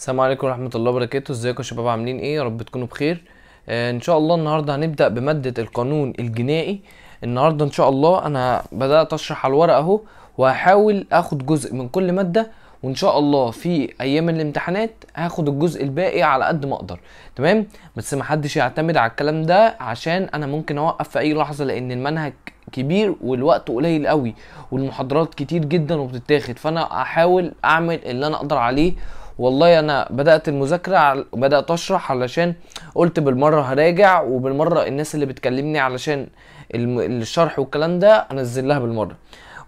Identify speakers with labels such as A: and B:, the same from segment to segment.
A: السلام عليكم ورحمه الله وبركاته ازيكم يا شباب عاملين ايه يا رب تكونوا بخير آه ان شاء الله النهارده هنبدا بماده القانون الجنائي النهارده ان شاء الله انا بدات اشرح على الورق اهو وهحاول اخد جزء من كل ماده وان شاء الله في ايام الامتحانات هاخد الجزء الباقي على قد ما اقدر تمام بس ما حدش يعتمد على الكلام ده عشان انا ممكن اوقف في اي لحظه لان المنهج كبير والوقت قليل قوي والمحاضرات كتير جدا وبتتاخد فانا احاول اعمل اللي انا اقدر عليه والله انا بدات المذاكره وبدات اشرح علشان قلت بالمره هراجع وبالمره الناس اللي بتكلمني علشان الشرح والكلام ده انزل لها بالمره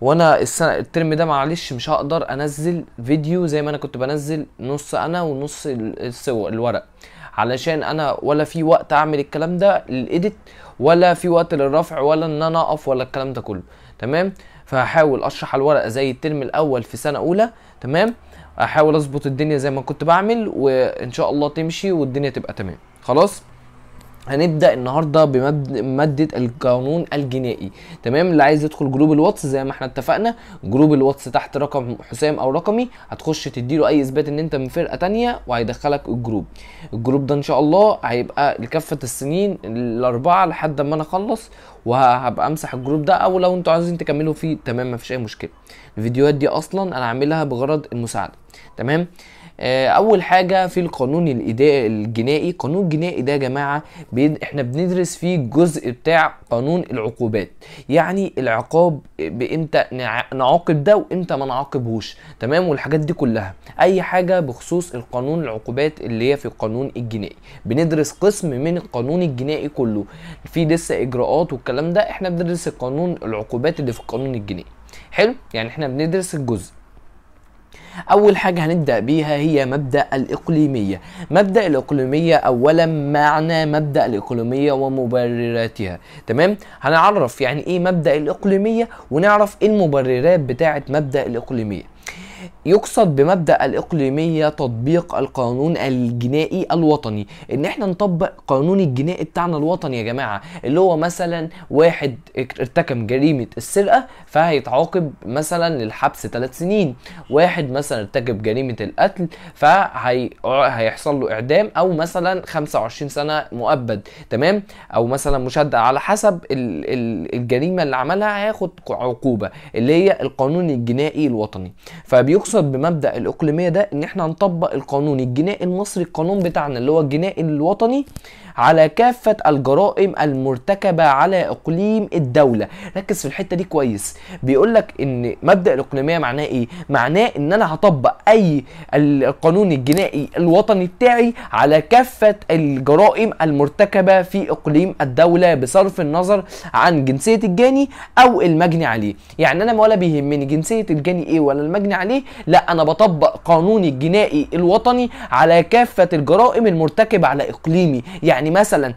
A: وانا السنه الترم ده معلش مش هقدر انزل فيديو زي ما انا كنت بنزل نص انا ونص الورق علشان انا ولا في وقت اعمل الكلام ده للايديت ولا في وقت للرفع ولا ان انا اقف ولا الكلام ده كله تمام فهحاول اشرح الورقه زي الترم الاول في سنه اولى تمام احاول اظبط الدنيا زي ما كنت بعمل وان شاء الله تمشي والدنيا تبقى تمام خلاص هنبدا النهارده بماده القانون الجنائي تمام اللي عايز يدخل جروب الواتس زي ما احنا اتفقنا جروب الواتس تحت رقم حسام او رقمي هتخش تديله اي اثبات ان انت من فرقه تانية وهيدخلك الجروب الجروب ده ان شاء الله هيبقى لكافه السنين الاربعه لحد ما انا اخلص وهبقى امسح الجروب ده او لو انتوا عايزين تكملوا فيه تمام مفيش اي مشكله الفيديوهات دي اصلا انا عاملها بغرض المساعده تمام آه، اول حاجه في القانون الاداري الجنائي القانون الجنائي ده يا جماعه احنا بندرس فيه الجزء بتاع قانون العقوبات يعني العقاب بامتى نعاقب ده وامتى ما نعاقبهوش تمام والحاجات دي كلها اي حاجه بخصوص القانون العقوبات اللي هي في القانون الجنائي بندرس قسم من القانون الجنائي كله في لسه اجراءات والكلام ده احنا بندرس القانون العقوبات اللي في القانون الجنائي حلو يعني احنا بندرس الجزء أول حاجة هنبدأ بيها هي مبدأ الإقليمية مبدأ الإقليمية أولا معنى مبدأ الإقليمية ومبرراتها تمام هنعرف يعني إيه مبدأ الإقليمية ونعرف إيه المبررات بتاعة مبدأ الإقليمية يقصد بمبدا الاقليميه تطبيق القانون الجنائي الوطني ان احنا نطبق قانون الجنائي بتاعنا الوطني يا جماعه اللي هو مثلا واحد ارتكب جريمه السرقه فهيتعاقب مثلا للحبس ثلاث سنين واحد مثلا ارتكب جريمه القتل فهيحصل له اعدام او مثلا 25 سنه مؤبد تمام او مثلا مشدد على حسب الجريمه اللي عملها هياخد عقوبه اللي هي القانون الجنائي الوطني فبيقصد نصب بمبدا الاقليميه ده ان احنا هنطبق القانون الجنائي المصري القانون بتاعنا اللي هو الجنائي الوطني على كافة الجرائم المرتكبة على إقليم الدولة ركز في الحتة دي كويس بيقول لك إن مبدأ الإقليمية معناه إيه؟ معناه إن أنا هطبق أي القانون الجنائي الوطني بتاعي على كافة الجرائم المرتكبة في إقليم الدولة بصرف النظر عن جنسية الجاني أو المجني عليه يعني أنا ولا بيهمني جنسية الجاني إيه ولا المجني عليه لا أنا بطبق قانوني الجنائي الوطني على كافة الجرائم المرتكبة على إقليمي يعني يعني مثلا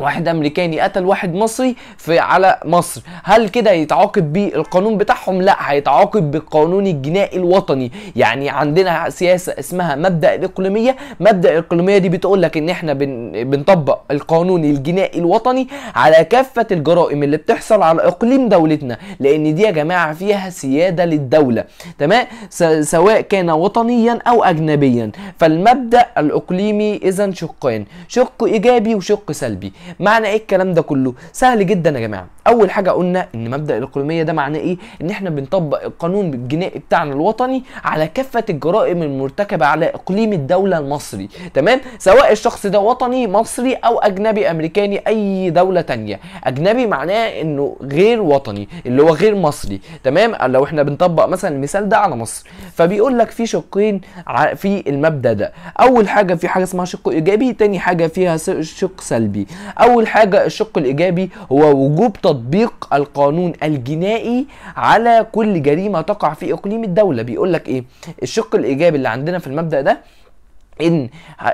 A: واحد امريكاني قتل واحد مصري في على مصر هل كده هيتعاقب بالقانون بتاعهم لا هيتعاقب بالقانون الجنائي الوطني يعني عندنا سياسه اسمها مبدا الاقليميه مبدا الاقليميه دي بتقول لك ان احنا بن... بنطبق القانون الجنائي الوطني على كافه الجرائم اللي بتحصل على اقليم دولتنا لان دي يا جماعه فيها سياده للدوله تمام س... سواء كان وطنيا او اجنبيا فالمبدا الاقليمي اذا شقان شق ايجابي وشق سلبي معنى ايه الكلام ده كله سهل جدا يا جماعه اول حاجه قلنا ان مبدا الاقليميه ده معناه ايه ان احنا بنطبق القانون الجنائي بتاعنا الوطني على كافه الجرائم المرتكبه على اقليم الدوله المصري تمام سواء الشخص ده وطني مصري او اجنبي امريكاني اي دوله تانية اجنبي معناه انه غير وطني اللي هو غير مصري تمام لو احنا بنطبق مثلا المثال ده على مصر فبيقول لك في شقين في المبدا ده اول حاجه في حاجه اسمها شق ايجابي تاني حاجه فيها شق سلبي اول حاجه الشق الايجابي هو وجوب تطبيق تطبيق القانون الجنائي على كل جريمه تقع في اقليم الدوله بيقول لك ايه الشق الايجابي اللي عندنا في المبدا ده ان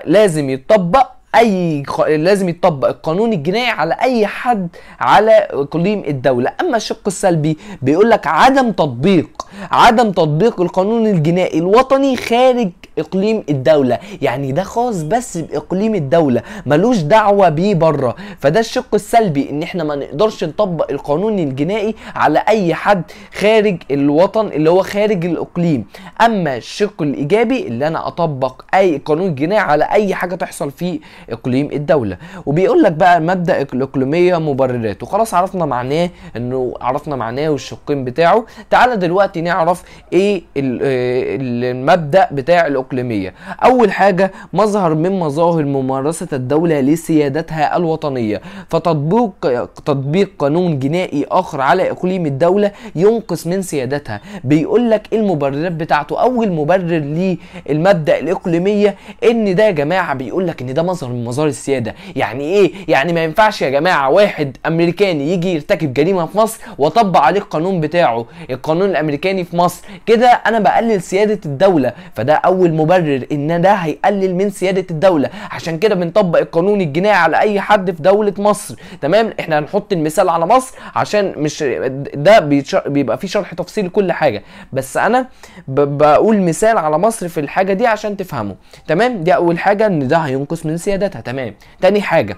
A: لازم يطبق اي لازم يطبق القانون الجنائي على اي حد على اقليم الدوله اما الشق السلبي بيقول لك عدم تطبيق عدم تطبيق القانون الجنائي الوطني خارج اقليم الدوله يعني ده خاص بس باقليم الدوله ملوش دعوه بيه بره فده الشق السلبي ان احنا ما نقدرش نطبق القانون الجنائي على اي حد خارج الوطن اللي هو خارج الاقليم اما الشق الايجابي اللي انا اطبق اي قانون جنائي على اي حاجه تحصل في اقليم الدوله وبيقول لك بقى مبدا الاقليميه مبررات وخلاص عرفنا معناه انه عرفنا معناه والشقين بتاعه تعال دلوقتي نعرف ايه آه، المبدا بتاع الإقليمية أول حاجة مظهر من مظاهر ممارسة الدولة لسيادتها الوطنية فتطبيق تطبيق قانون جنائي آخر على إقليم الدولة ينقص من سيادتها بيقول لك المبررات بتاعته أول مبرر للمبدأ الإقليمية إن ده يا جماعة بيقول لك إن ده مظهر من مظاهر السيادة يعني إيه؟ يعني ما ينفعش يا جماعة واحد أمريكاني يجي يرتكب جريمة في مصر وأطبق عليه القانون بتاعه القانون الأمريكاني في مصر كده أنا بقلل سيادة الدولة فده أول المبرر ان ده هيقلل من سياده الدوله عشان كده بنطبق القانون الجنائي على اي حد في دوله مصر تمام احنا هنحط المثال على مصر عشان مش ده بيبقى فيه شرح تفصيلي لكل حاجه بس انا بقول مثال على مصر في الحاجه دي عشان تفهمه تمام دي اول حاجه ان ده هينقص من سيادتها تمام تاني حاجه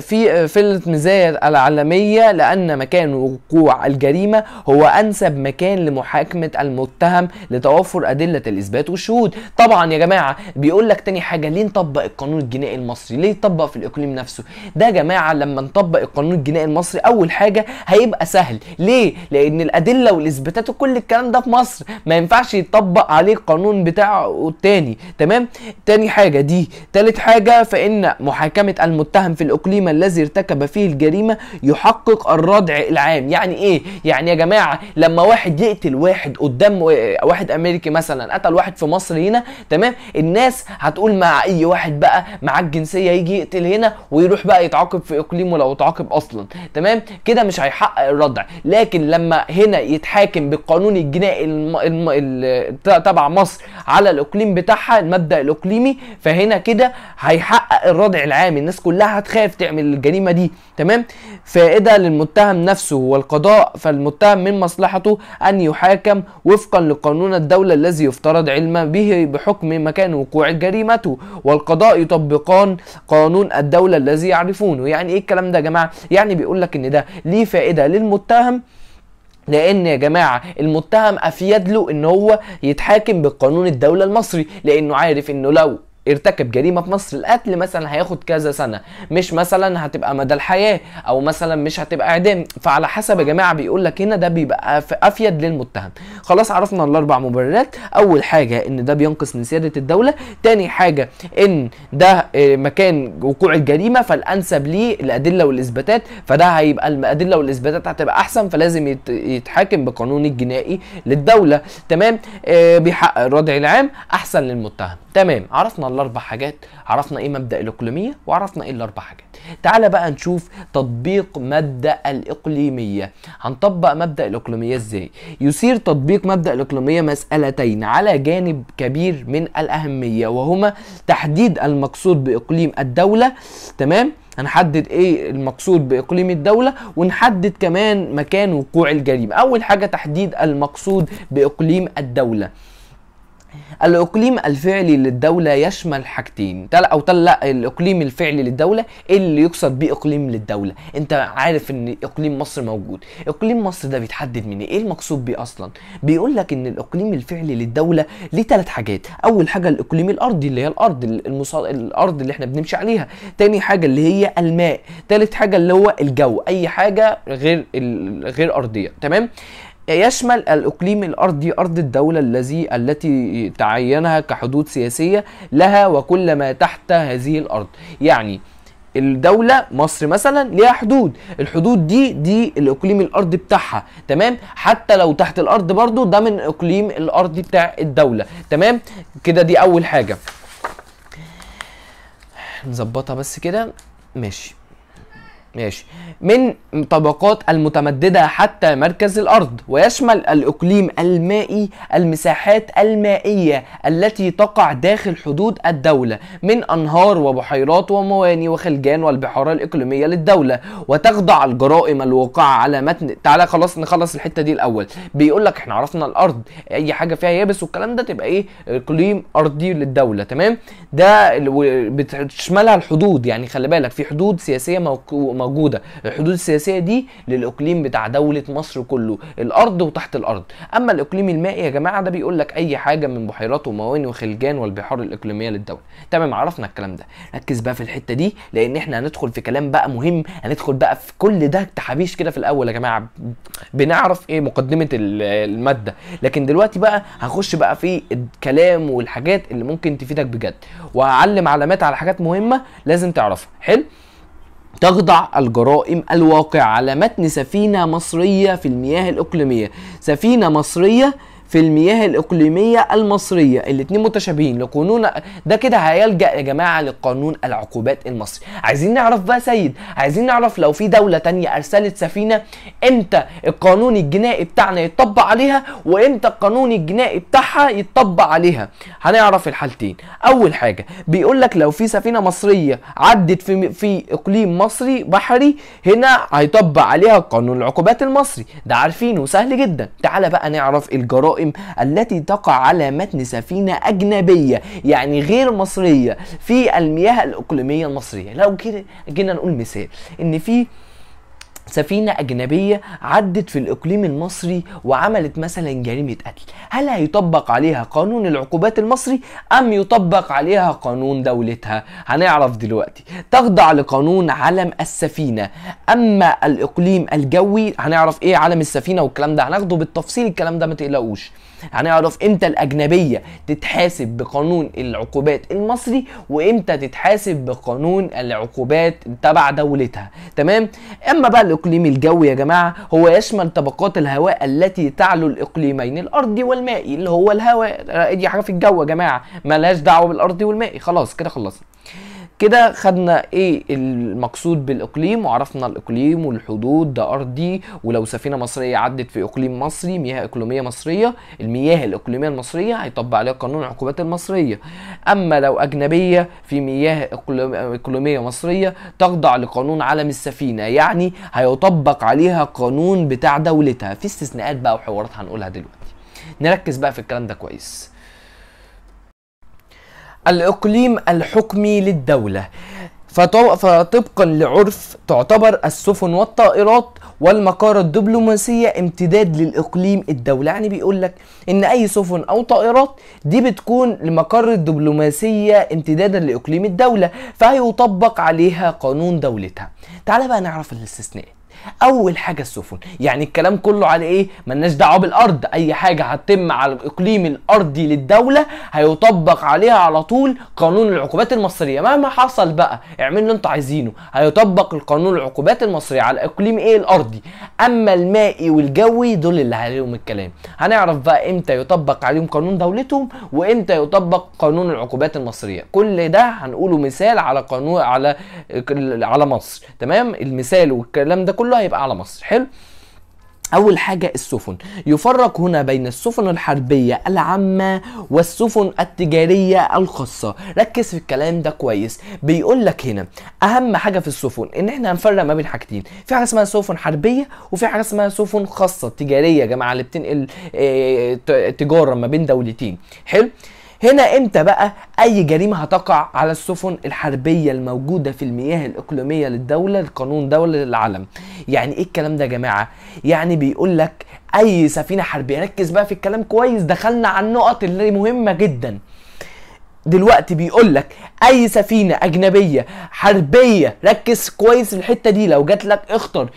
A: في فيلة مزايا العالمية لأن مكان وقوع الجريمة هو أنسب مكان لمحاكمة المتهم لتوفر أدلة الإثبات والشهود طبعا يا جماعة بيقول لك تاني حاجة ليه نطبق القانون الجنائي المصري ليه نطبق في الإقليم نفسه ده يا جماعة لما نطبق القانون الجنائي المصري أول حاجة هيبقى سهل ليه لأن الأدلة والإثباتات وكل الكلام ده في مصر ما ينفعش يطبق عليه القانون بتاعه التاني تمام تاني حاجة دي تالت حاجة فإن محاكمة الم المتهم في الإقليم الذي ارتكب فيه الجريمة يحقق الردع العام يعني إيه؟ يعني يا جماعة لما واحد يقتل واحد قدام واحد أمريكي مثلا قتل واحد في مصر هنا تمام الناس هتقول مع أي واحد بقى معاه الجنسية يجي يقتل هنا ويروح بقى يتعاقب في إقليمه لو اتعاقب أصلا تمام كده مش هيحقق الردع لكن لما هنا يتحاكم بالقانون الجنائي الم... الم... ال... تبع مصر على الإقليم بتاعها المبدأ الإقليمي فهنا كده هيحقق الردع العام الناس كلها هتخاف تعمل الجريمه دي تمام فائده للمتهم نفسه والقضاء فالمتهم من مصلحته ان يحاكم وفقا لقانون الدوله الذي يفترض علما به بحكم مكان وقوع جريمته والقضاء يطبقان قانون الدوله الذي يعرفونه يعني ايه الكلام ده يا جماعه يعني بيقول لك ان ده ليه فائده للمتهم لان يا جماعه المتهم افيد له ان هو يتحاكم بقانون الدوله المصري لانه عارف انه لو ارتكب جريمه في مصر القتل مثلا هياخد كذا سنه مش مثلا هتبقى مدى الحياه او مثلا مش هتبقى اعدام فعلى حسب يا جماعه بيقول لك هنا ده بيبقى افيد للمتهم خلاص عرفنا الاربع مبررات اول حاجه ان ده بينقص من سياده الدوله تاني حاجه ان ده آه، مكان وقوع الجريمه فالانسب ليه الادله والاثباتات فده هيبقى الادله والاثباتات هتبقى احسن فلازم يتحاكم بقانون الجنائي للدوله تمام آه، بيحقق الردع العام احسن للمتهم تمام عرفنا الاربع حاجات عرفنا ايه مبدا الاقليميه وعرفنا ايه الاربع حاجات تعالى بقى نشوف تطبيق مبدا الاقليميه هنطبق مبدا الاقليميه ازاي يثير تطبيق مبدا الاقليميه مسالتين على جانب كبير من الاهميه وهما تحديد المقصود باقليم الدوله تمام هنحدد ايه المقصود باقليم الدوله ونحدد كمان مكان وقوع الجريمه اول حاجه تحديد المقصود باقليم الدوله الإقليم الفعلي للدولة يشمل حاجتين تل أو تل لا الإقليم الفعلي للدولة اللي يقصد بيه إقليم للدولة أنت عارف إن إقليم مصر موجود إقليم مصر ده بيتحدد من إيه المقصود بيه أصلا بيقول لك إن الإقليم الفعلي للدولة ليه ثلاث حاجات أول حاجة الإقليم الأرضي اللي هي الأرض المصا... الأرض اللي إحنا بنمشي عليها تاني حاجة اللي هي الماء تالت حاجة اللي هو الجو أي حاجة غير غير أرضية تمام يشمل الإقليم الأرضي أرض الدولة الذي التي تعينها كحدود سياسية لها وكل ما تحت هذه الأرض يعني الدوله مصر مثلا ليها حدود الحدود دي دي الاقليم الارضي بتاعها تمام حتى لو تحت الارض برضو ده من اقليم الارضي بتاع الدوله تمام كده دي اول حاجه نظبطها بس كده ماشي ماشي من طبقات المتمددة حتى مركز الأرض ويشمل الإقليم المائي المساحات المائية التي تقع داخل حدود الدولة من أنهار وبحيرات ومواني وخلجان والبحار الإقليمية للدولة وتخضع الجرائم الواقعة على متن تعالى خلاص نخلص الحتة دي الأول بيقول لك احنا عرفنا الأرض أي حاجة فيها يابس والكلام ده تبقى إيه إقليم أرضي للدولة تمام ده بتشملها الحدود يعني خلي بالك في حدود سياسية موقوعة موجوده الحدود السياسيه دي للاقليم بتاع دوله مصر كله الارض وتحت الارض اما الاقليم المائي يا جماعه ده بيقول لك اي حاجه من بحيرات ومواني وخلجان والبحار الاقليميه للدوله تمام عرفنا الكلام ده ركز بقى في الحته دي لان احنا هندخل في كلام بقى مهم هندخل بقى في كل ده تحابيش كده في الاول يا جماعه بنعرف ايه مقدمه الماده لكن دلوقتي بقى هخش بقى في الكلام والحاجات اللي ممكن تفيدك بجد وهعلم علامات على حاجات مهمه لازم تعرفها حلو تخضع الجرائم الواقعة على متن سفينة مصرية في المياه الإقليمية سفينة مصرية في المياه الاقليميه المصريه الاتنين متشابهين لقانون ده كده هيلجا يا جماعه لقانون العقوبات المصري عايزين نعرف بقى سيد عايزين نعرف لو في دوله تانية ارسلت سفينه امتى القانون الجنائي بتاعنا يتطبق عليها وامتى القانون الجنائي بتاعها يتطبق عليها هنعرف الحالتين اول حاجه بيقول لك لو في سفينه مصريه عدت في في اقليم مصري بحري هنا هيطبق عليها قانون العقوبات المصري ده عارفينه سهل جدا تعال بقى نعرف الجرائم الجرائم التي تقع على متن سفينة أجنبية يعني غير مصرية في المياه الإقليمية المصرية لو كده جينا نقول مثال إن في سفينة أجنبية عدت في الإقليم المصري وعملت مثلا جريمة قتل هل هيطبق عليها قانون العقوبات المصري أم يطبق عليها قانون دولتها هنعرف دلوقتي تخضع لقانون علم السفينة أما الإقليم الجوي هنعرف إيه علم السفينة والكلام ده هناخده بالتفصيل الكلام ده ما تقلقوش هنعرف امتى الاجنبيه تتحاسب بقانون العقوبات المصري وامتى تتحاسب بقانون العقوبات تبع دولتها تمام اما بقى الاقليم الجوي يا جماعه هو يشمل طبقات الهواء التي تعلو الاقليمين الارضي والمائي اللي هو الهواء دي حاجه في الجو يا جماعه ملهاش دعوه بالارضي والمائي خلاص كده خلصنا كده خدنا ايه المقصود بالاقليم وعرفنا الاقليم والحدود ده ارضي ولو سفينه مصريه عدت في اقليم مصري مياه اقليميه مصريه المياه الاقليميه المصريه هيطبق عليها قانون العقوبات المصريه اما لو اجنبيه في مياه اقليميه مصريه تخضع لقانون عالم السفينه يعني هيطبق عليها قانون بتاع دولتها في استثناءات بقى وحوارات هنقولها دلوقتي نركز بقى في الكلام ده كويس الإقليم الحكمي للدولة فطبقا لعرف تعتبر السفن والطائرات والمقارة الدبلوماسية امتداد للإقليم الدولة يعني بيقول لك إن أي سفن أو طائرات دي بتكون المقر الدبلوماسية امتدادا لإقليم الدولة فهيطبق عليها قانون دولتها تعال بقى نعرف الاستثناءات اول حاجه السفن يعني الكلام كله على ايه ملناش دعوه بالارض اي حاجه هتتم على الاقليم الارضي للدوله هيطبق عليها على طول قانون العقوبات المصريه مهما حصل بقى اعمل اللي انتوا عايزينه هيطبق القانون العقوبات المصريه على الاقليم ايه الارضي اما المائي والجوي دول اللي عليهم الكلام هنعرف بقى امتى يطبق عليهم قانون دولتهم وامتى يطبق قانون العقوبات المصريه كل ده هنقوله مثال على قانون على على مصر تمام المثال والكلام ده كله كله هيبقى على مصر حلو أول حاجة السفن يفرق هنا بين السفن الحربية العامة والسفن التجارية الخاصة ركز في الكلام ده كويس بيقول لك هنا أهم حاجة في السفن إن إحنا هنفرق ما بين حاجتين في حاجة اسمها سفن حربية وفي حاجة اسمها سفن خاصة تجارية يا جماعة اللي بتنقل آه، تجارة ما بين دولتين حلو هنا امتى بقى اي جريمه هتقع على السفن الحربيه الموجوده في المياه الاقليميه للدوله القانون دوله للعالم يعني ايه الكلام ده يا جماعه يعني بيقول لك اي سفينه حربيه ركز بقى في الكلام كويس دخلنا على النقط اللي مهمه جدا دلوقتي بيقول لك اي سفينه اجنبيه حربيه ركز كويس الحته دي لو جات لك اخطر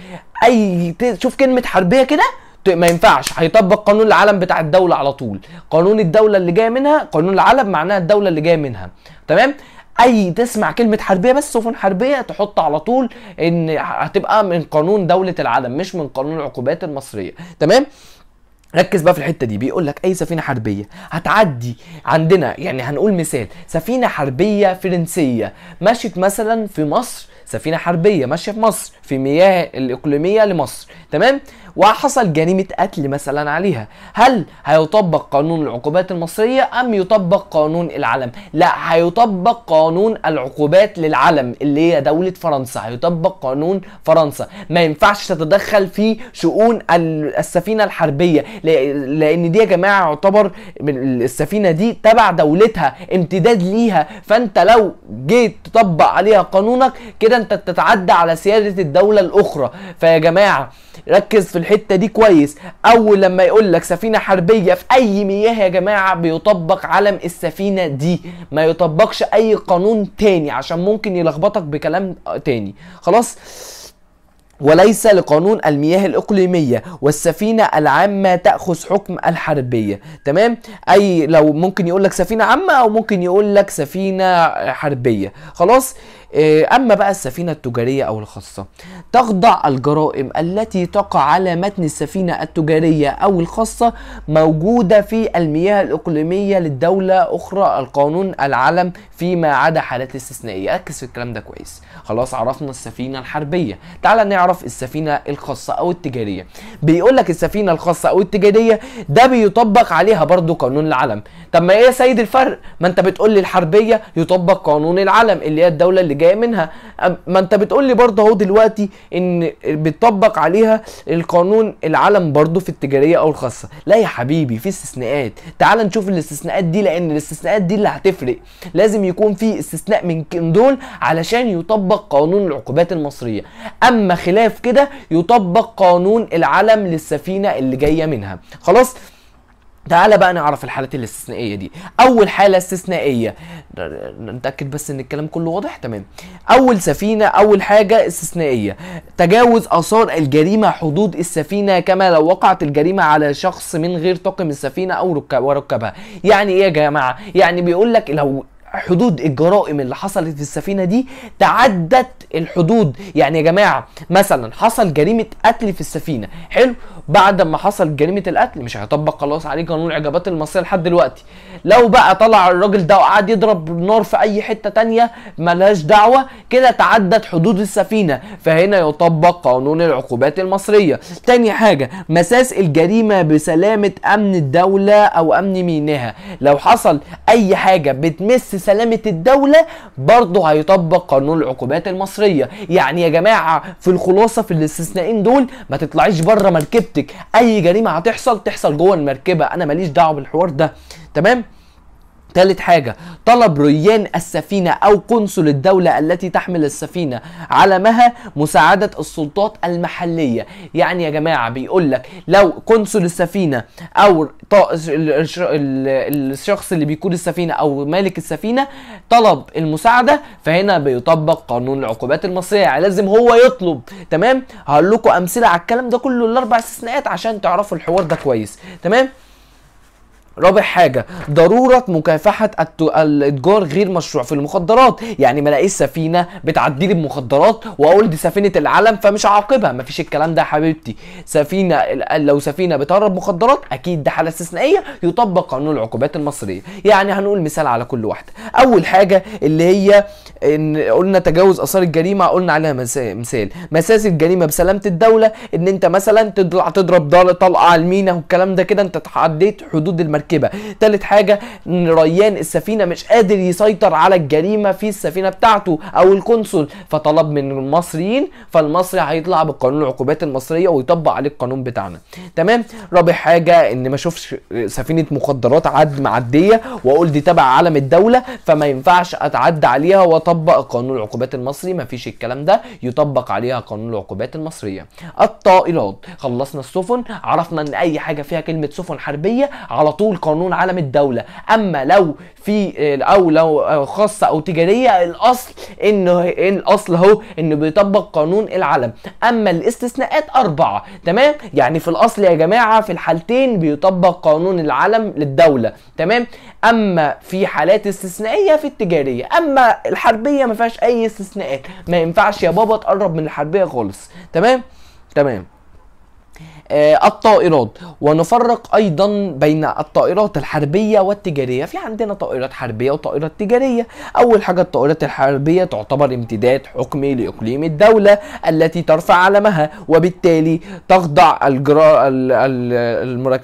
A: اي شوف كلمه حربيه كده ما ينفعش هيطبق قانون العلم بتاع الدوله على طول قانون الدوله اللي جايه منها قانون العلم معناها الدوله اللي جايه منها تمام اي تسمع كلمه حربيه بس سفن حربيه تحط على طول ان هتبقى من قانون دوله العالم مش من قانون العقوبات المصريه تمام ركز بقى في الحته دي بيقول لك اي سفينه حربيه هتعدي عندنا يعني هنقول مثال سفينه حربيه فرنسيه مشيت مثلا في مصر سفينه حربيه ماشيه في مصر في مياه الاقليميه لمصر تمام وحصل جريمه قتل مثلا عليها هل هيطبق قانون العقوبات المصريه ام يطبق قانون العلم لا هيطبق قانون العقوبات للعلم اللي هي دوله فرنسا هيطبق قانون فرنسا ما ينفعش تتدخل في شؤون السفينه الحربيه لان دي يا جماعه يعتبر السفينه دي تبع دولتها امتداد ليها فانت لو جيت تطبق عليها قانونك كده انت بتتعدى على سياده الدوله الاخرى فيا جماعه ركز في الحته دي كويس اول لما يقول لك سفينه حربيه في اي مياه يا جماعه بيطبق علم السفينه دي ما يطبقش اي قانون تاني عشان ممكن يلخبطك بكلام تاني خلاص وليس لقانون المياه الإقليمية والسفينة العامة تأخذ حكم الحربية تمام أي لو ممكن يقول لك سفينة عامة أو ممكن يقول لك سفينة حربية خلاص آه، اما بقى السفينه التجاريه او الخاصه تخضع الجرائم التي تقع على متن السفينه التجاريه او الخاصه موجوده في المياه الاقليميه للدوله اخرى القانون العلم فيما عدا حالات استثنائيه ركز في الكلام ده كويس خلاص عرفنا السفينه الحربيه تعال نعرف السفينه الخاصه او التجاريه بيقول لك السفينه الخاصه او التجاريه ده بيطبق عليها برضو قانون العلم طب ما ايه يا سيد الفرق ما انت بتقول لي الحربيه يطبق قانون العلم اللي هي الدوله اللي جايه منها ما انت بتقول لي برضه اهو دلوقتي ان بتطبق عليها القانون العالم برضه في التجاريه او الخاصه لا يا حبيبي في استثناءات تعال نشوف الاستثناءات دي لان الاستثناءات دي اللي هتفرق لازم يكون في استثناء من دول علشان يطبق قانون العقوبات المصريه اما خلاف كده يطبق قانون العلم للسفينه اللي جايه منها خلاص تعالى بقى نعرف الحالات الاستثنائيه دي اول حاله استثنائيه نتاكد بس ان الكلام كله واضح تمام اول سفينه اول حاجه استثنائيه تجاوز اثار الجريمه حدود السفينه كما لو وقعت الجريمه على شخص من غير طاقم السفينه او ركبها يعني ايه يا جماعه يعني بيقول لك لو حدود الجرائم اللي حصلت في السفينه دي تعدت الحدود يعني يا جماعه مثلا حصل جريمه قتل في السفينه حلو بعد ما حصل جريمه القتل مش هيطبق خلاص عليه قانون العجابات المصريه لحد دلوقتي لو بقى طلع الراجل ده وقعد يضرب نار في اي حته تانية ملهاش دعوه كده تعدت حدود السفينه فهنا يطبق قانون العقوبات المصريه تاني حاجه مساس الجريمه بسلامه امن الدوله او امن مينها لو حصل اي حاجه بتمس سلامه الدوله برضه هيطبق قانون العقوبات المصريه يعني يا جماعه في الخلاصه في الاستثناءين دول ما تطلعيش بره مركبتك اي جريمه هتحصل تحصل جوه المركبه انا ماليش دعوه بالحوار ده تمام تالت حاجة طلب ريان السفينة أو قنصل الدولة التي تحمل السفينة علمها مساعدة السلطات المحلية يعني يا جماعة بيقول لك لو قنصل السفينة أو الشخص اللي بيقود السفينة أو مالك السفينة طلب المساعدة فهنا بيطبق قانون العقوبات المصرية يعني لازم هو يطلب تمام هقول لكم أمثلة على الكلام ده كله الأربع استثناءات عشان تعرفوا الحوار ده كويس تمام رابع حاجة ضرورة مكافحة الاتجار غير مشروع في المخدرات يعني ما الاقيش سفينة لي بمخدرات واقول دي سفينة العالم فمش هعاقبها مفيش الكلام ده يا حبيبتي سفينة لو سفينة بتهرب مخدرات اكيد ده حالة استثنائية يطبق قانون العقوبات المصرية يعني هنقول مثال على كل واحدة اول حاجة اللي هي ان قلنا تجاوز اثار الجريمه قلنا عليها مثال مساس الجريمه بسلامه الدوله ان انت مثلا تطلع تضرب ضاله طلقه على المينا والكلام ده كده انت تعديت حدود المركبه ثالث حاجه ان ريان السفينه مش قادر يسيطر على الجريمه في السفينه بتاعته او القنصل فطلب من المصريين فالمصري هيطلع بالقانون العقوبات المصريه ويطبق عليه القانون بتاعنا تمام رابع حاجه ان ما اشوفش سفينه مخدرات عد معديه واقول دي تبع علم الدوله فما ينفعش اتعدى عليها وأطلع طبق قانون العقوبات المصري مفيش الكلام ده يطبق عليها قانون العقوبات المصريه الطائرات خلصنا السفن عرفنا ان اي حاجه فيها كلمه سفن حربيه على طول قانون علم الدوله اما لو في او لو خاصه او تجاريه الاصل انه الاصل هو انه بيطبق قانون العلم اما الاستثناءات اربعه تمام يعني في الاصل يا جماعه في الحالتين بيطبق قانون العلم للدوله تمام اما في حالات استثنائيه في التجاريه اما الحرب الحربيه ما فيهاش اي استثناءات ما ينفعش يا بابا تقرب من الحربيه خالص تمام تمام آه، الطائرات ونفرق ايضا بين الطائرات الحربيه والتجاريه في عندنا طائرات حربيه وطائرات تجاريه اول حاجه الطائرات الحربيه تعتبر امتداد حكمي لاقليم الدوله التي ترفع علمها وبالتالي تخضع الجرا...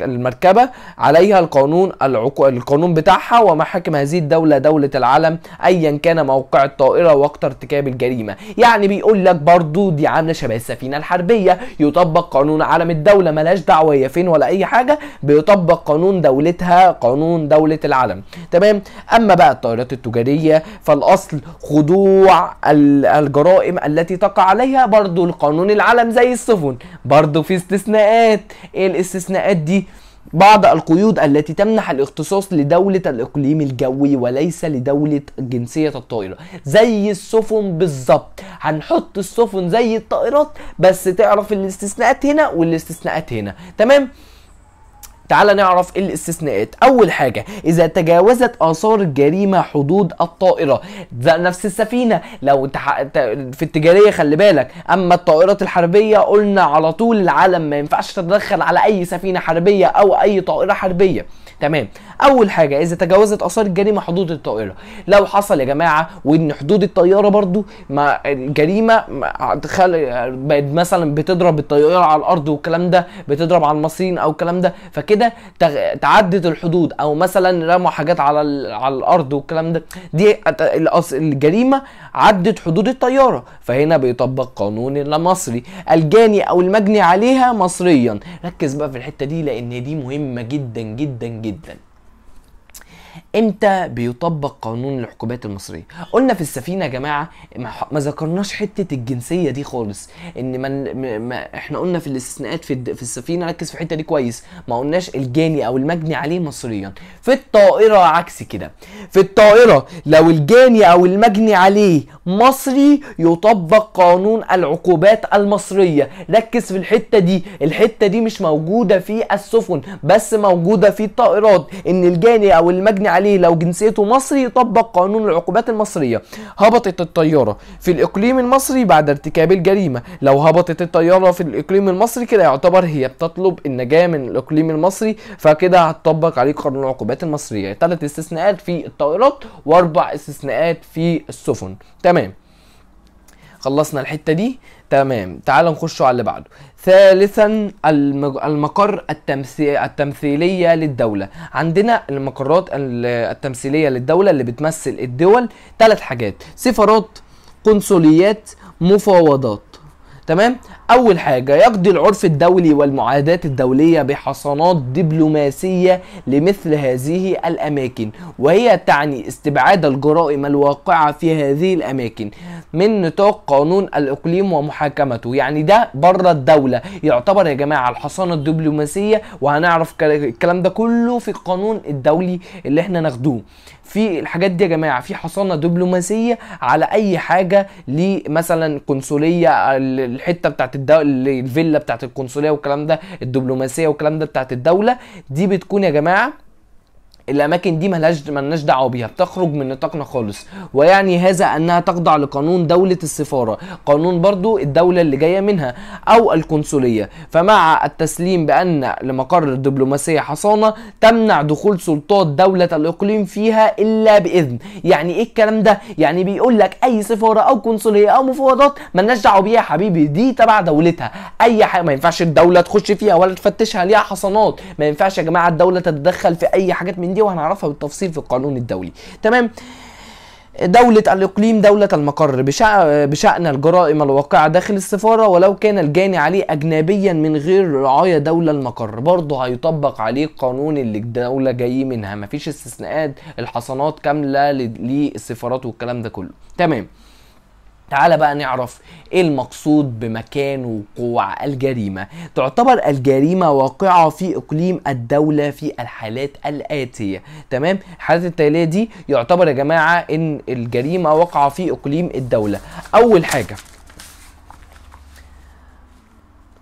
A: المركبه عليها القانون العقو... القانون بتاعها ومحاكم هذه الدوله دوله العلم ايا كان موقع الطائره وقت ارتكاب الجريمه يعني بيقول لك برضو دي عامله شبه السفينه الحربيه يطبق قانون علم الدوله دولة ملاش دعوة هي فين ولا أي حاجة بيطبق قانون دولتها قانون دولة العالم تمام أما بقى الطائرات التجارية فالأصل خضوع الجرائم التي تقع عليها برضو القانون العالم زي السفن برضو في استثناءات ايه الاستثناءات دي بعض القيود التي تمنح الاختصاص لدولة الإقليم الجوي وليس لدولة جنسية الطائرة زي السفن بالظبط هنحط السفن زي الطائرات بس تعرف الاستثناءات هنا والاستثناءات هنا تمام تعال نعرف الاستثناءات اول حاجه اذا تجاوزت اثار الجريمه حدود الطائره نفس السفينه لو في التجاريه خلي بالك اما الطائرات الحربيه قلنا على طول العالم ما ينفعش تتدخل على اي سفينه حربيه او اي طائره حربيه تمام اول حاجه اذا تجاوزت اثار الجريمه حدود الطائره لو حصل يا جماعه وان حدود الطياره برضو ما الجريمه بقت مثلا بتضرب الطياره على الارض والكلام ده بتضرب على المصريين او الكلام ده فكده تعدت الحدود او مثلا رموا حاجات على على الارض والكلام ده دي الجريمه عدت حدود الطياره فهنا بيطبق قانون المصري الجاني او المجني عليها مصريا ركز بقى في الحته دي لان دي مهمه جدا جدا جدا امتى بيطبق قانون العقوبات المصريه قلنا في السفينه يا جماعه ما ذكرناش حته الجنسيه دي خالص ان ما احنا قلنا في الاستثناءات في, في السفينه ركز في الحته دي كويس ما قلناش الجاني او المجني عليه مصريا في الطائره عكس كده في الطائره لو الجاني او المجني عليه مصري يطبق قانون العقوبات المصريه ركز في الحته دي الحته دي مش موجوده في السفن بس موجوده في الطائرات ان الجاني او المجني مبني عليه لو جنسيته مصري يطبق قانون العقوبات المصرية هبطت الطيارة في الإقليم المصري بعد ارتكاب الجريمة لو هبطت الطيارة في الإقليم المصري كده يعتبر هي بتطلب النجاة من الإقليم المصري فكده هتطبق عليه قانون العقوبات المصرية ثلاث استثناءات في الطائرات وأربع استثناءات في السفن تمام خلصنا الحتة دي تمام تعالوا نخشوا على اللي بعده ثالثا المقر التمثي... التمثيلية للدولة عندنا المقرات التمثيلية للدولة اللي بتمثل الدول ثلاث حاجات سفارات قنصليات مفاوضات تمام اول حاجه يقضي العرف الدولي والمعاهدات الدوليه بحصانات دبلوماسيه لمثل هذه الاماكن وهي تعني استبعاد الجرائم الواقعه في هذه الاماكن من نطاق قانون الاقليم ومحاكمته يعني ده بره الدوله يعتبر يا جماعه الحصانه الدبلوماسيه وهنعرف الكلام ده كله في القانون الدولي اللي احنا ناخدوه في الحاجات دي يا جماعه في حصانه دبلوماسيه على اي حاجه لمثلا قنصليه الحته بتاعت الدوله الفيلا بتاعت القنصليه والكلام ده الدبلوماسيه والكلام ده بتاعت الدوله دي بتكون يا جماعه الاماكن دي ملهاش ملناش دعوه بيها بتخرج من نطاقنا خالص ويعني هذا انها تخضع لقانون دوله السفاره قانون برضو الدوله اللي جايه منها او القنصليه فمع التسليم بان لمقر الدبلوماسيه حصانه تمنع دخول سلطات دوله الاقليم فيها الا باذن يعني ايه الكلام ده يعني بيقول لك اي سفاره او قنصليه او مفاوضات ملناش دعوه بيها يا حبيبي دي تبع دولتها اي حاجه ما ينفعش الدوله تخش فيها ولا تفتشها ليها حصانات ما ينفعش يا جماعه الدوله تتدخل في اي حاجات من دي دي وهنعرفها بالتفصيل في القانون الدولي تمام دولة الإقليم دولة المقر بشأن الجرائم الواقعة داخل السفارة ولو كان الجاني عليه أجنبيا من غير رعاية دولة المقر برضه هيطبق عليه قانون اللي الدولة جاي منها مفيش استثناءات الحصانات كاملة للسفارات والكلام ده كله تمام تعال بقى نعرف ايه المقصود بمكان وقوع الجريمه تعتبر الجريمه واقعه في اقليم الدوله في الحالات الاتيه تمام الحالات التاليه دي يعتبر يا جماعه ان الجريمه واقعه في اقليم الدوله اول حاجه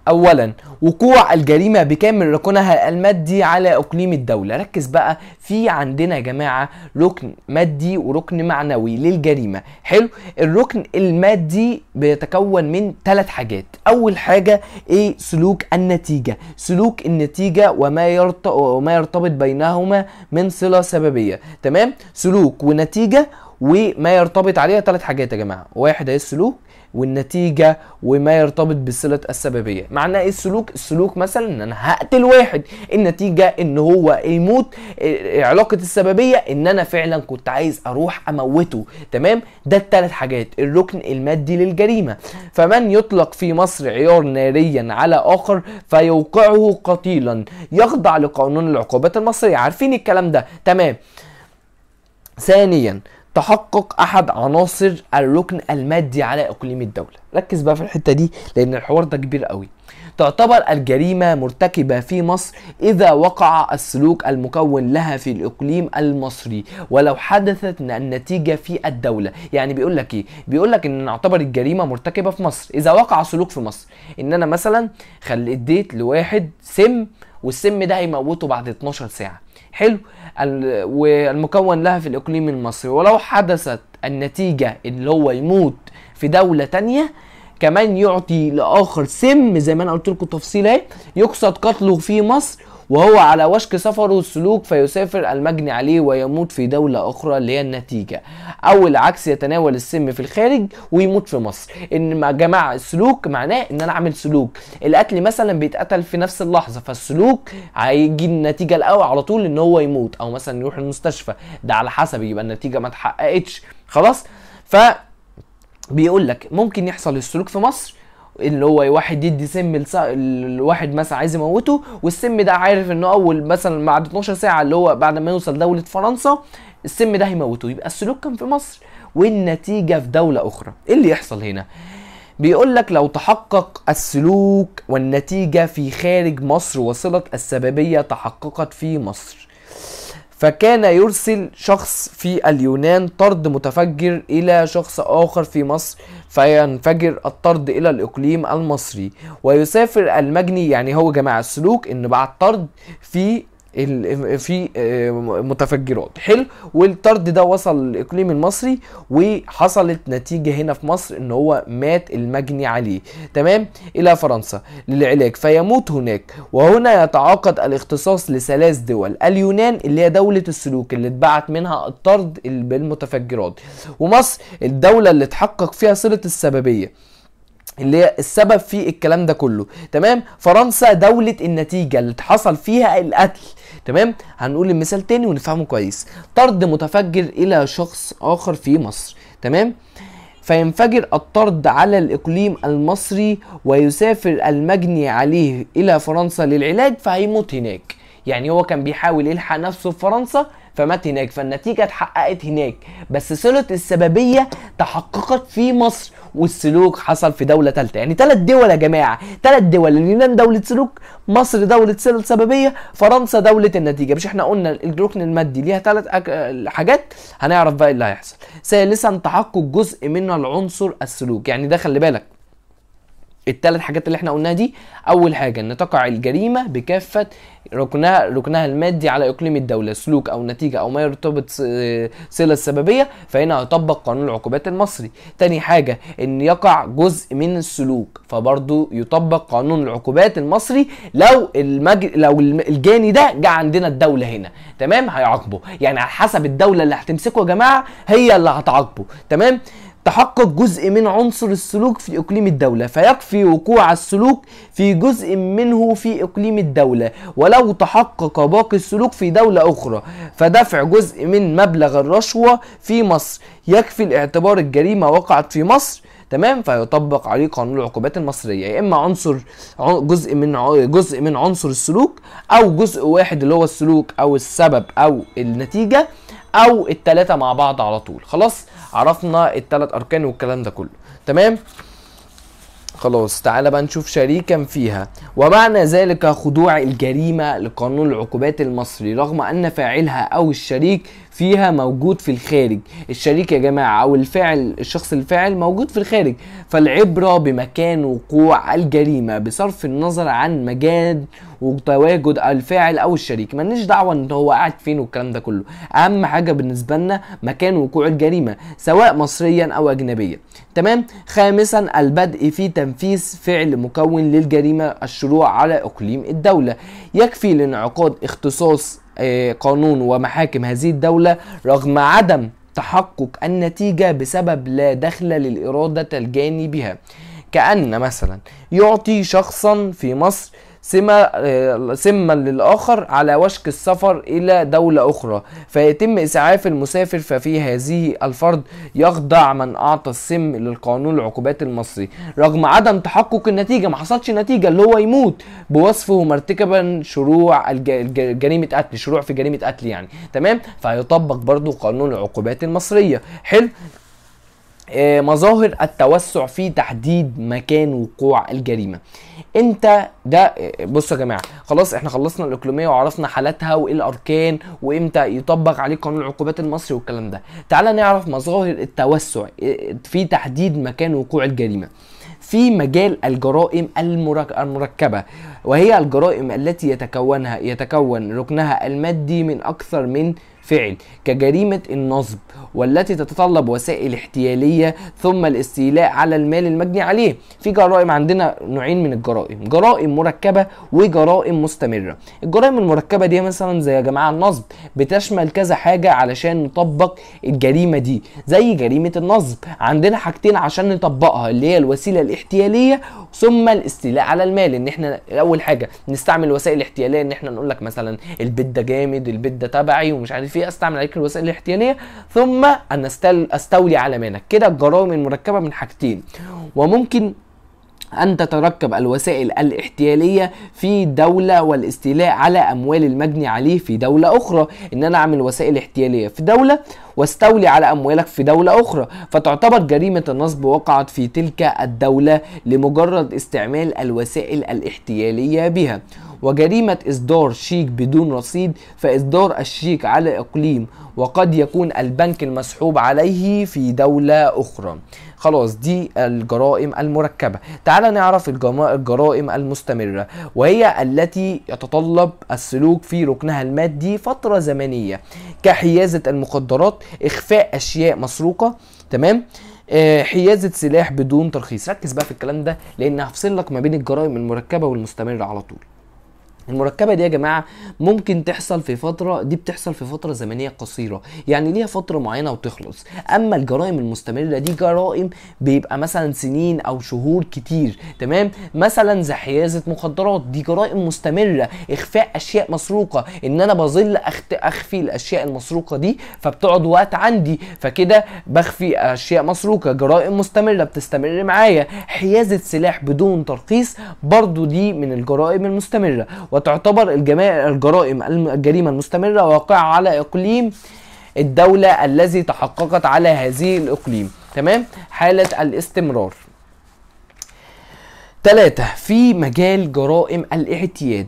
A: اولا وقوع الجريمه بكامل ركنها المادي على اقليم الدوله ركز بقى في عندنا يا جماعه ركن مادي وركن معنوي للجريمه حلو الركن المادي بيتكون من ثلاث حاجات اول حاجه ايه سلوك النتيجه سلوك النتيجه وما وما يرتبط بينهما من صله سببيه تمام سلوك ونتيجه وما يرتبط عليها ثلاث حاجات يا جماعه واحد هي إيه؟ السلوك والنتيجه وما يرتبط بصله السببيه معناه ايه السلوك السلوك مثلا ان انا هقتل واحد النتيجه ان هو يموت إيه، علاقه السببيه ان انا فعلا كنت عايز اروح اموته تمام ده التلات حاجات الركن المادي للجريمه فمن يطلق في مصر عيار ناريا على اخر فيوقعه قتيلا يخضع لقانون العقوبات المصريه عارفين الكلام ده تمام ثانيا تحقق احد عناصر الركن المادي على اقليم الدوله ركز بقى في الحته دي لان الحوار ده كبير قوي تعتبر الجريمه مرتكبه في مصر اذا وقع السلوك المكون لها في الاقليم المصري ولو حدثت النتيجه في الدوله يعني بيقول لك ايه بيقول لك ان نعتبر الجريمه مرتكبه في مصر اذا وقع سلوك في مصر ان انا مثلا خلي اديت لواحد سم والسم ده هيموته بعد 12 ساعه حلو والمكون لها في الإقليم المصري ولو حدثت النتيجة اللي هو يموت في دولة تانية كمان يعطي لآخر سم زي ما أنا قلت لكم تفصيل أهي يقصد قتله في مصر وهو على وشك سفره السلوك فيسافر المجني عليه ويموت في دولة أخرى اللي هي النتيجة أو العكس يتناول السم في الخارج ويموت في مصر إن يا جماعة السلوك معناه إن أنا أعمل سلوك القتل مثلا بيتقتل في نفس اللحظة فالسلوك هيجي النتيجة الأول على طول إن هو يموت أو مثلا يروح المستشفى ده على حسب يبقى النتيجة ما تحققتش خلاص ف بيقول لك ممكن يحصل السلوك في مصر اللي هو واحد يدي سم لواحد مثلا عايز يموته والسم ده عارف ان اول مثلا بعد 12 ساعه اللي هو بعد ما يوصل دوله فرنسا السم ده هيموته يبقى السلوك كان في مصر والنتيجه في دوله اخرى ايه اللي يحصل هنا بيقول لك لو تحقق السلوك والنتيجه في خارج مصر وصلت السببيه تحققت في مصر فكان يرسل شخص في اليونان طرد متفجر إلى شخص آخر في مصر فينفجر الطرد إلى الإقليم المصري ويسافر المجني يعني هو جماعة السلوك إنه بعد طرد في في آه، متفجرات حلو والطرد ده وصل الاقليم المصري وحصلت نتيجه هنا في مصر ان هو مات المجني عليه تمام الى فرنسا للعلاج فيموت هناك وهنا يتعاقد الاختصاص لثلاث دول اليونان اللي هي دوله السلوك اللي اتبعت منها الطرد بالمتفجرات ومصر الدوله اللي اتحقق فيها صله السببيه اللي هي السبب في الكلام ده كله تمام فرنسا دولة النتيجة اللي حصل فيها القتل تمام هنقول المثال تاني ونفهمه كويس طرد متفجر الى شخص اخر في مصر تمام فينفجر الطرد على الإقليم المصري ويسافر المجني عليه إلى فرنسا للعلاج فهيموت هناك يعني هو كان بيحاول يلحق نفسه في فرنسا فمات هناك فالنتيجه اتحققت هناك بس صله السببيه تحققت في مصر والسلوك حصل في دوله ثالثه يعني ثلاث دول يا جماعه ثلاث دول اليونان دوله سلوك مصر دوله صله سببيه فرنسا دوله النتيجه مش احنا قلنا الركن المادي ليها ثلاث أك... حاجات هنعرف بقى إيه اللي هيحصل ثالثا تحقق جزء من العنصر السلوك يعني ده خلي بالك الثلاث حاجات اللي احنا قلناها دي اول حاجه ان تقع الجريمه بكافه ركنها ركنها المادي على اقليم الدوله سلوك او نتيجه او ما يرتبط صله السببيه فهنا يطبق قانون العقوبات المصري تاني حاجه ان يقع جزء من السلوك فبرضه يطبق قانون العقوبات المصري لو المج... لو الجاني ده جه عندنا الدوله هنا تمام هيعاقبه يعني على حسب الدوله اللي هتمسكه يا جماعه هي اللي هتعاقبه تمام تحقق جزء من عنصر السلوك في إقليم الدولة فيكفي وقوع السلوك في جزء منه في إقليم الدولة ولو تحقق باقي السلوك في دولة أخرى فدفع جزء من مبلغ الرشوة في مصر يكفي لاعتبار الجريمة وقعت في مصر تمام فيطبق عليه قانون العقوبات المصريه يا اما عنصر جزء من جزء من عنصر السلوك او جزء واحد اللي هو السلوك او السبب او النتيجه او التلاتة مع بعض على طول خلاص عرفنا التلات اركان والكلام ده كله تمام خلاص تعالى بقى نشوف شريكا فيها ومعنى ذلك خضوع الجريمة لقانون العقوبات المصري رغم أن فاعلها أو الشريك فيها موجود في الخارج الشريك يا جماعه او الفاعل الشخص الفاعل موجود في الخارج فالعبره بمكان وقوع الجريمه بصرف النظر عن مجال وتواجد الفاعل او الشريك مالناش دعوه ان هو قاعد فين والكلام ده كله اهم حاجه بالنسبه لنا مكان وقوع الجريمه سواء مصريا او اجنبيا تمام خامسا البدء في تنفيذ فعل مكون للجريمه الشروع على اقليم الدوله يكفي لانعقاد اختصاص آه، قانون ومحاكم هذه الدولة رغم عدم تحقق النتيجة بسبب لا دخل للإرادة الجاني بها كأن مثلا يعطي شخصا في مصر سما آه، سما للآخر على وشك السفر إلى دولة أخرى فيتم إسعاف المسافر ففي هذه الفرض يخضع من أعطى السم للقانون العقوبات المصري رغم عدم تحقق النتيجة ما حصلش نتيجة اللي هو يموت بوصفه مرتكبا شروع جريمة قتل شروع في جريمة قتل يعني تمام فهيطبق برضو قانون العقوبات المصرية حلو آه، مظاهر التوسع في تحديد مكان وقوع الجريمه امتى ده آه، بصوا يا جماعه خلاص احنا خلصنا الاكلومية وعرفنا حالاتها وايه الاركان وامتى يطبق عليه قانون العقوبات المصري والكلام ده تعالى نعرف مظاهر التوسع آه، في تحديد مكان وقوع الجريمه في مجال الجرائم المركبة وهي الجرائم التي يتكونها يتكون ركنها المادي من أكثر من فعل كجريمة النصب والتي تتطلب وسائل احتيالية ثم الاستيلاء على المال المجني عليه في جرائم عندنا نوعين من الجرائم جرائم مركبة وجرائم مستمرة الجرائم المركبة دي مثلا زي يا جماعة النصب بتشمل كذا حاجة علشان نطبق الجريمة دي زي جريمة النصب عندنا حاجتين عشان نطبقها اللي هي الوسيلة الاحتيالية ثم الاستيلاء على المال ان احنا اول حاجة نستعمل وسائل احتيالية ان احنا نقول لك مثلا البيت ده جامد البيت ده تبعي ومش عارف فيه استعمل عليك الوسائل الاحتياليه ثم ان استولي على مالك كده الجرائم المركبه من حاجتين وممكن أن تتركب الوسائل الاحتيالية في دولة والاستيلاء على أموال المجني عليه في دولة أخرى إن أنا أعمل وسائل احتيالية في دولة واستولي على أموالك في دولة أخرى فتعتبر جريمة النصب وقعت في تلك الدولة لمجرد استعمال الوسائل الاحتيالية بها وجريمة إصدار شيك بدون رصيد فإصدار الشيك على إقليم وقد يكون البنك المسحوب عليه في دولة أخرى خلاص دي الجرائم المركبة تعال نعرف الجرائم المستمرة وهي التي يتطلب السلوك في ركنها المادي فترة زمنية كحيازة المخدرات إخفاء أشياء مسروقة تمام آه، حيازه سلاح بدون ترخيص ركز بقى في الكلام ده لان هفصل لك ما بين الجرائم المركبه والمستمره على طول المركبه دي يا جماعه ممكن تحصل في فتره دي بتحصل في فتره زمنيه قصيره يعني ليها فتره معينه وتخلص اما الجرائم المستمره دي جرائم بيبقى مثلا سنين او شهور كتير تمام مثلا زي حيازه مخدرات دي جرائم مستمره اخفاء اشياء مسروقه ان انا بظل أخت... اخفي الاشياء المسروقه دي فبتقعد وقت عندي فكده بخفي اشياء مسروقه جرائم مستمره بتستمر معايا حيازه سلاح بدون ترخيص برضو دي من الجرائم المستمره وتعتبر الجرائم الجريمة المستمرة واقعة على إقليم الدولة الذي تحققت على هذه الإقليم تمام حالة الاستمرار ثلاثة في مجال جرائم الاعتياد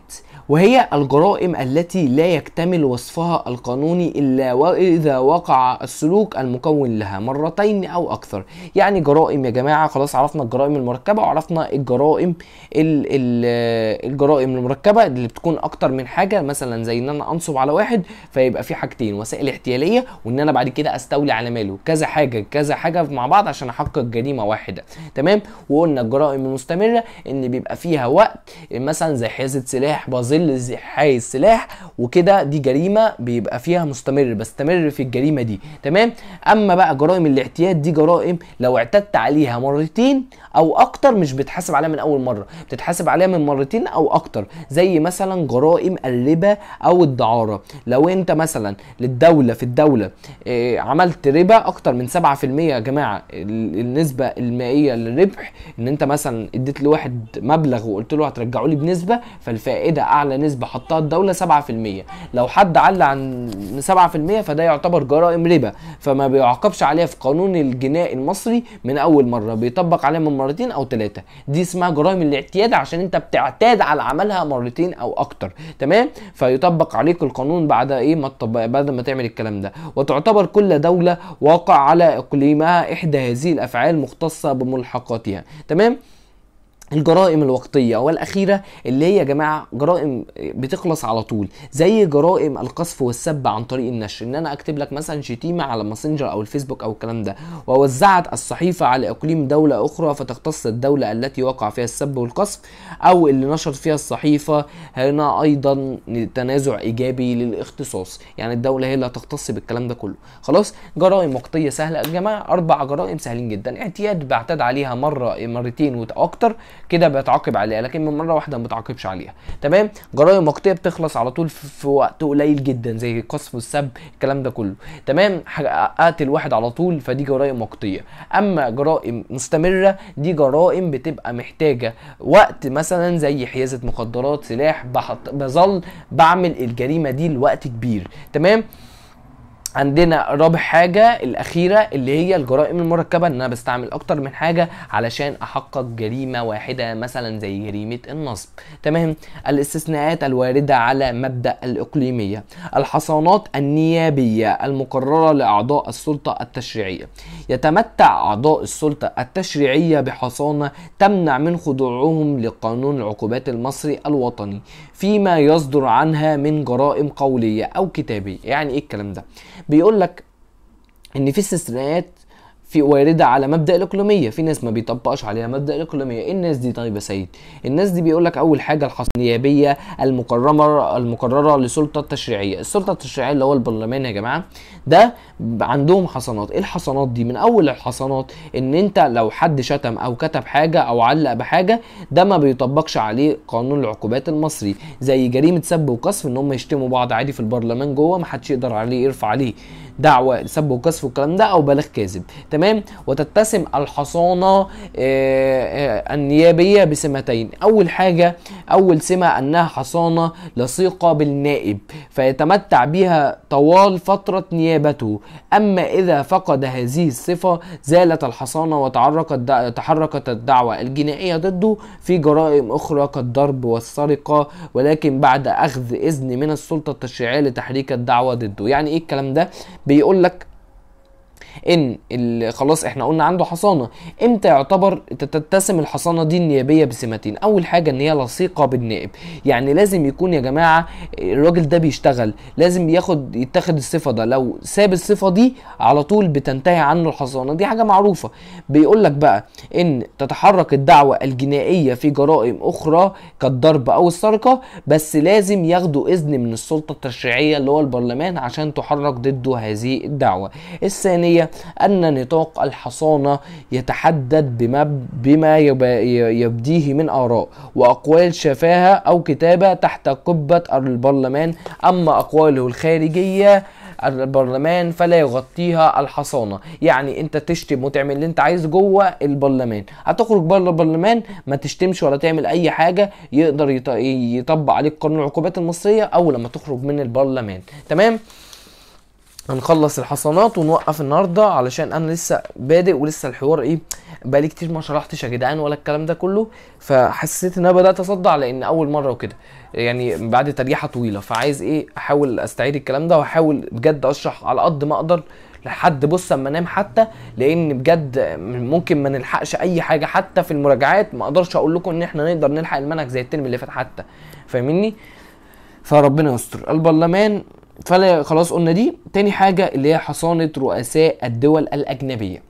A: وهي الجرائم التي لا يكتمل وصفها القانوني إلا وإذا وقع السلوك المكون لها مرتين أو أكثر يعني جرائم يا جماعة خلاص عرفنا الجرائم المركبة وعرفنا الجرائم ال ال الجرائم المركبة اللي بتكون أكتر من حاجة مثلا زي إن أنا أنصب على واحد فيبقى في حاجتين وسائل احتيالية وإن أنا بعد كده أستولي على ماله كذا حاجة كذا حاجة مع بعض عشان أحقق جريمة واحدة تمام وقلنا الجرائم المستمرة إن بيبقى فيها وقت مثلا زي حيازة سلاح بازيل ظل حي السلاح وكده دي جريمه بيبقى فيها مستمر بستمر في الجريمه دي تمام اما بقى جرائم الاعتياد دي جرائم لو اعتدت عليها مرتين او اكتر مش بتحاسب عليها من اول مره بتتحاسب عليها من مرتين او اكتر زي مثلا جرائم الربا او الدعاره لو انت مثلا للدوله في الدوله اه عملت ربا اكتر من 7% يا جماعه النسبه المائيه للربح ان انت مثلا اديت لواحد مبلغ وقلت له هترجعه لي بنسبه فالفائده اعلى اعلى نسبه حطها الدوله 7% لو حد على عن 7% فده يعتبر جرائم ربا فما بيعاقبش عليها في قانون الجنائي المصري من اول مره بيطبق عليها من مرتين او ثلاثه دي اسمها جرائم الاعتياد عشان انت بتعتاد على عملها مرتين او اكتر تمام فيطبق عليك القانون بعد ايه ما تطبق بعد ما تعمل الكلام ده وتعتبر كل دوله واقع على اقليمها احدى هذه الافعال مختصه بملحقاتها تمام الجرائم الوقتية والأخيرة اللي هي يا جماعة جرائم بتخلص على طول زي جرائم القذف والسب عن طريق النشر إن أنا أكتب لك مثلا شتيمة على الماسنجر أو الفيسبوك أو الكلام ده ووزعت الصحيفة على إقليم دولة أخرى فتختص الدولة التي وقع فيها السب والقذف أو اللي نشر فيها الصحيفة هنا أيضا تنازع إيجابي للاختصاص يعني الدولة هي اللي هتختص بالكلام ده كله خلاص جرائم وقتية سهلة يا جماعة أربع جرائم سهلين جدا اعتياد بعتاد عليها مرة مرتين وأكتر كده بتعاقب عليها لكن من مره واحده ما بتعاقبش عليها تمام جرائم وقتيه بتخلص على طول في وقت قليل جدا زي القصف والسب الكلام ده كله تمام قتل واحد على طول فدي جرائم وقتيه اما جرائم مستمره دي جرائم بتبقى محتاجه وقت مثلا زي حيازه مخدرات سلاح بحط بظل بعمل الجريمه دي لوقت كبير تمام عندنا رابع حاجه الاخيره اللي هي الجرائم المركبه ان انا بستعمل اكتر من حاجه علشان احقق جريمه واحده مثلا زي جريمه النصب تمام الاستثناءات الوارده على مبدا الاقليميه الحصانات النيابيه المقرره لاعضاء السلطه التشريعيه يتمتع اعضاء السلطه التشريعيه بحصانه تمنع من خضوعهم لقانون العقوبات المصري الوطني فيما يصدر عنها من جرائم قوليه او كتابيه يعني ايه الكلام ده بيقول لك ان في استثناءات في وارده على مبدا الاقليميه في ناس ما بيطبقش عليها مبدا الاقليميه الناس دي طيب يا سيد الناس دي بيقول لك اول حاجه الحصن النيابيه المقرره المقرره للسلطة التشريعية السلطه التشريعيه اللي هو البرلمان يا جماعه ده عندهم حصانات ايه الحصانات دي من اول الحصانات ان انت لو حد شتم او كتب حاجه او علق بحاجه ده ما بيطبقش عليه قانون العقوبات المصري زي جريمه سب وقصف ان هم يشتموا بعض عادي في البرلمان جوه ما حدش يقدر عليه يرفع عليه دعوه سب وقذف والكلام ده او بلاغ كاذب تمام وتتسم الحصانه آه، آه، النيابيه بسمتين اول حاجه اول سمه انها حصانه لصيقه بالنائب فيتمتع بها طوال فتره نيابته اما اذا فقد هذه الصفه زالت الحصانه وتحركت تحركت الدعوه الجنائيه ضده في جرائم اخرى كالضرب والسرقه ولكن بعد اخذ اذن من السلطه التشريعيه لتحريك الدعوه ضده يعني ايه الكلام ده بيقول لك ان خلاص احنا قلنا عنده حصانه امتى يعتبر تتسم الحصانه دي النيابيه بسمتين اول حاجه ان هي لصيقه بالنائب يعني لازم يكون يا جماعه الراجل ده بيشتغل لازم ياخد يتاخد الصفه ده لو ساب الصفه دي على طول بتنتهي عنه الحصانه دي حاجه معروفه بيقول لك بقى ان تتحرك الدعوه الجنائيه في جرائم اخرى كالضرب او السرقه بس لازم ياخدوا اذن من السلطه التشريعيه اللي هو البرلمان عشان تحرك ضده هذه الدعوه الثانيه أن نطاق الحصانة يتحدد بما, بما يبديه من آراء وأقوال شفاهة أو كتابة تحت قبة البرلمان أما أقواله الخارجية البرلمان فلا يغطيها الحصانه يعني انت تشتم وتعمل اللي انت عايز جوه البرلمان هتخرج بره البرلمان ما تشتمش ولا تعمل اي حاجه يقدر يطبق عليك قانون العقوبات المصريه او لما تخرج من البرلمان تمام هنخلص الحصانات ونوقف النهارده علشان انا لسه بادئ ولسه الحوار ايه بقالي كتير ما شرحتش يا جدعان ولا الكلام ده كله فحسيت ان انا بدات اصدع لان اول مره وكده يعني بعد تريحه طويله فعايز ايه احاول استعيد الكلام ده واحاول بجد اشرح على قد ما اقدر لحد بص اما انام حتى لان بجد ممكن ما نلحقش اي حاجه حتى في المراجعات ما اقدرش اقول لكم ان احنا نقدر نلحق المنهج زي الترم اللي فات حتى فاهميني فربنا يستر البرلمان فخلاص قلنا دي تاني حاجه اللي هي حصانه رؤساء الدول الاجنبيه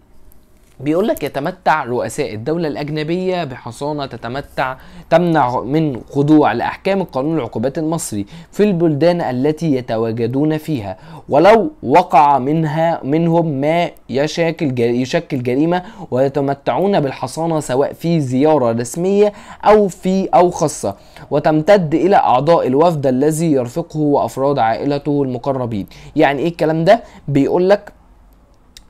A: بيقول لك يتمتع رؤساء الدولة الأجنبية بحصانة تتمتع تمنع من خضوع لأحكام القانون العقوبات المصري في البلدان التي يتواجدون فيها ولو وقع منها منهم ما يشكل يشكل جريمة ويتمتعون بالحصانة سواء في زيارة رسمية أو في أو خاصة وتمتد إلى أعضاء الوفد الذي يرفقه وأفراد عائلته المقربين يعني إيه الكلام ده بيقول لك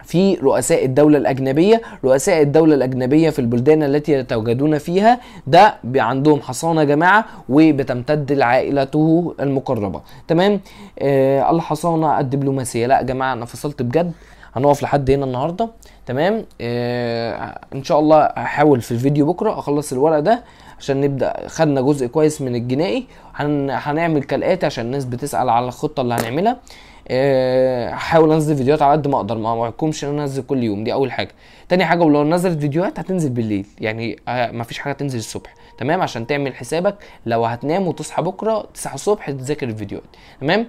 A: في رؤساء الدولة الأجنبية رؤساء الدولة الأجنبية في البلدان التي يتواجدون فيها ده عندهم حصانة جماعة وبتمتد لعائلته المقربة تمام آه الحصانة الدبلوماسية لا يا جماعة أنا فصلت بجد هنقف لحد هنا النهارده تمام آه ان شاء الله هحاول في الفيديو بكره اخلص الورق ده عشان نبدا خدنا جزء كويس من الجنائي هنعمل كالاتي عشان الناس بتسال على الخطه اللي هنعملها احاول انزل فيديوهات على قد ما اقدر ما احكمش ان انا انزل كل يوم دي اول حاجه تاني حاجه ولو نزلت فيديوهات هتنزل بالليل يعني آه، ما فيش حاجه تنزل الصبح تمام عشان تعمل حسابك لو هتنام وتصحى بكره 9 الصبح تذاكر الفيديوهات تمام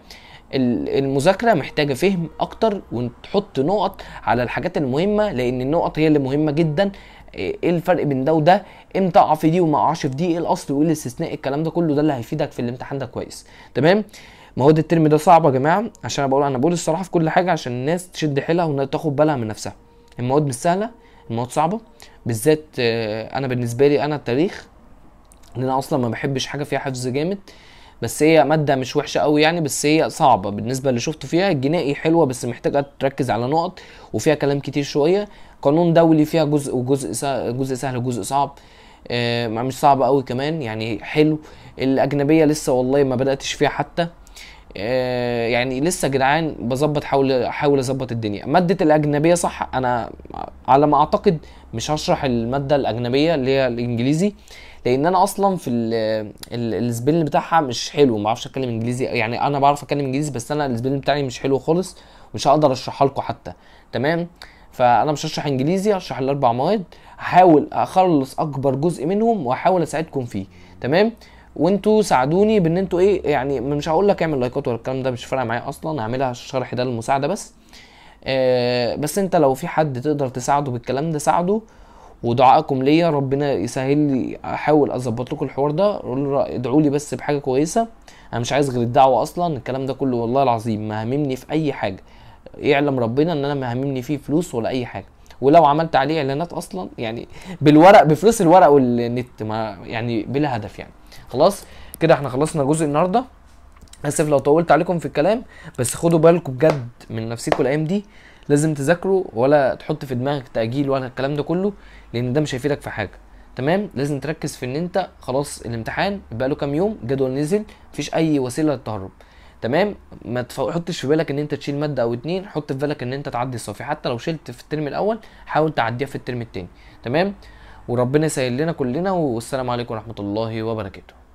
A: المذاكره محتاجه فهم اكتر وتحط نقط على الحاجات المهمه لان النقط هي اللي مهمه جدا آه، ايه الفرق بين ده وده امتى اقع في دي وما اقعش في دي ايه الاصل وايه الاستثناء الكلام ده كله ده اللي هيفيدك في الامتحان ده كويس تمام مواد الترم ده صعبه يا جماعه عشان انا بقول انا بقول الصراحه في كل حاجه عشان الناس تشد حيلها وانها تاخد بالها من نفسها المواد مش سهله المواد صعبه بالذات آه، انا بالنسبه لي انا التاريخ ان انا اصلا ما بحبش حاجه فيها حفظ جامد بس هي ماده مش وحشه قوي يعني بس هي صعبه بالنسبه اللي شفته فيها الجنائي حلوه بس محتاجه تركز على نقط وفيها كلام كتير شويه قانون دولي فيها جزء وجزء سهل جزء سهل وجزء صعب آه، مش صعب قوي كمان يعني حلو الاجنبيه لسه والله ما بداتش فيها حتى آه، يعني لسه جدعان بظبط حاول احاول اظبط الدنيا ماده الاجنبيه صح انا على ما اعتقد مش هشرح الماده الاجنبيه اللي هي الانجليزي لان انا اصلا في السبيل بتاعها مش حلو ما بعرفش اتكلم انجليزي يعني انا بعرف اتكلم انجليزي بس انا السبيل بتاعي مش حلو خالص مش هقدر اشرحها لكم حتى تمام فانا مش هشرح انجليزي هشرح الاربع مواد هحاول اخلص اكبر جزء منهم واحاول اساعدكم فيه تمام وانتوا ساعدوني بان انتوا ايه يعني مش هقول لك اعمل لايكات ولا الكلام ده مش فارقه معايا اصلا هعملها الشرح ده للمساعده بس آه بس انت لو في حد تقدر تساعده بالكلام ده ساعده ودعائكم ليا ربنا يسهل لي احاول اظبط لكم الحوار ده ادعوا لي بس بحاجه كويسه انا مش عايز غير الدعوه اصلا الكلام ده كله والله العظيم ما هاممني في اي حاجه يعلم ربنا ان انا ما هاممني فيه فلوس ولا اي حاجه ولو عملت عليه اعلانات اصلا يعني بالورق بفلوس الورق والنت ما يعني بلا هدف يعني خلاص كده احنا خلصنا جزء النهارده اسف لو طولت عليكم في الكلام بس خدوا بالكم بجد من نفسكم الايام دي لازم تذاكروا ولا تحط في دماغك تاجيل ولا الكلام ده كله لان ده مش هيفيدك في حاجه تمام لازم تركز في ان انت خلاص الامتحان بقى له كام يوم جدول نزل مفيش اي وسيله للتهرب تمام ما تحطش في بالك ان انت تشيل ماده او اتنين حط في بالك ان انت تعدي الصافي حتى لو شلت في الترم الاول حاول تعديها في الترم التاني تمام وربنا يسهل لنا كلنا والسلام عليكم ورحمه الله وبركاته